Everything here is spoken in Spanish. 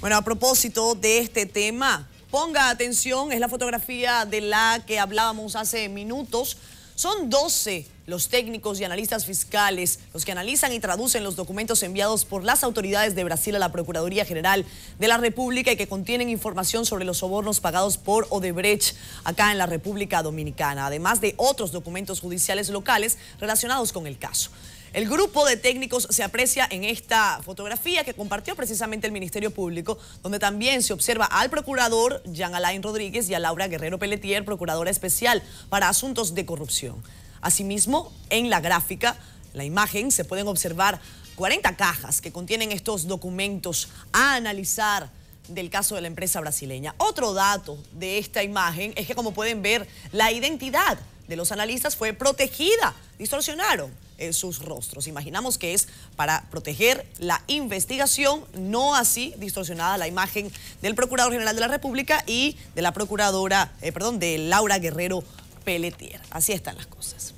Bueno, a propósito de este tema, ponga atención, es la fotografía de la que hablábamos hace minutos. Son 12 los técnicos y analistas fiscales, los que analizan y traducen los documentos enviados por las autoridades de Brasil a la Procuraduría General de la República y que contienen información sobre los sobornos pagados por Odebrecht acá en la República Dominicana, además de otros documentos judiciales locales relacionados con el caso. El grupo de técnicos se aprecia en esta fotografía que compartió precisamente el Ministerio Público, donde también se observa al procurador Jean Alain Rodríguez y a Laura Guerrero Pelletier, procuradora especial para asuntos de corrupción. Asimismo, en la gráfica, la imagen, se pueden observar 40 cajas que contienen estos documentos a analizar del caso de la empresa brasileña. Otro dato de esta imagen es que, como pueden ver, la identidad de los analistas fue protegida, distorsionaron sus rostros. Imaginamos que es para proteger la investigación, no así distorsionada la imagen del Procurador General de la República y de la Procuradora, eh, perdón, de Laura Guerrero Peletier Así están las cosas.